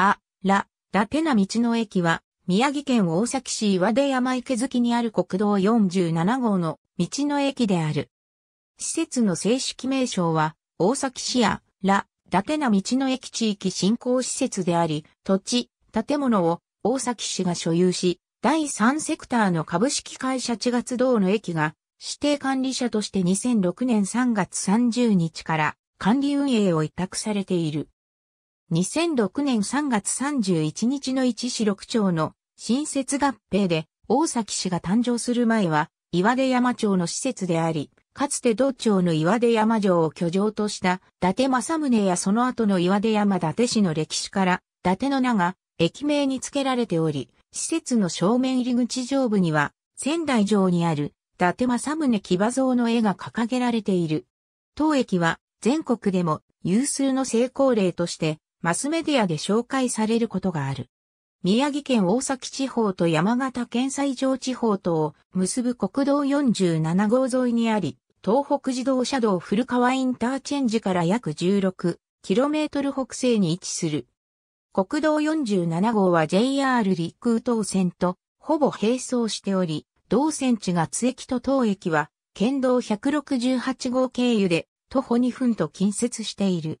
あ、ら、だてな道の駅は、宮城県大崎市岩出山池月にある国道47号の道の駅である。施設の正式名称は、大崎市や、ら、だてな道の駅地域振興施設であり、土地、建物を大崎市が所有し、第3セクターの株式会社地月道の駅が指定管理者として2006年3月30日から管理運営を委託されている。2006年3月31日の一市六町の新設合併で大崎市が誕生する前は岩出山町の施設であり、かつて道町の岩出山城を居城とした伊達政宗やその後の岩出山伊達市の歴史から伊達の名が駅名に付けられており、施設の正面入り口上部には仙台城にある伊達政宗騎馬像の絵が掲げられている。当駅は全国でも有数の成功例としてマスメディアで紹介されることがある。宮城県大崎地方と山形県西条地方とを結ぶ国道47号沿いにあり、東北自動車道古川インターチェンジから約 16km 北西に位置する。国道47号は JR 陸東線とほぼ並走しており、同線地が津駅と東駅は県道168号経由で徒歩2分と近接している。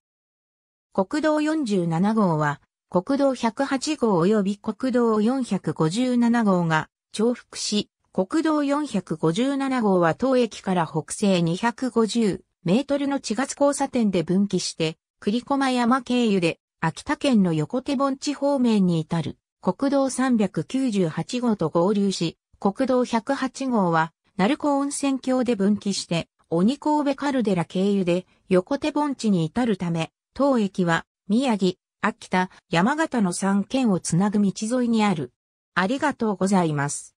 国道47号は、国道108号及び国道457号が重複し、国道457号は当駅から北西250メートルの地月交差点で分岐して、栗駒山経由で秋田県の横手盆地方面に至る国道398号と合流し、国道108号は鳴子温泉郷で分岐して、鬼神戸カルデラ経由で横手盆地に至るため、当駅は、宮城、秋田、山形の3県をつなぐ道沿いにある。ありがとうございます。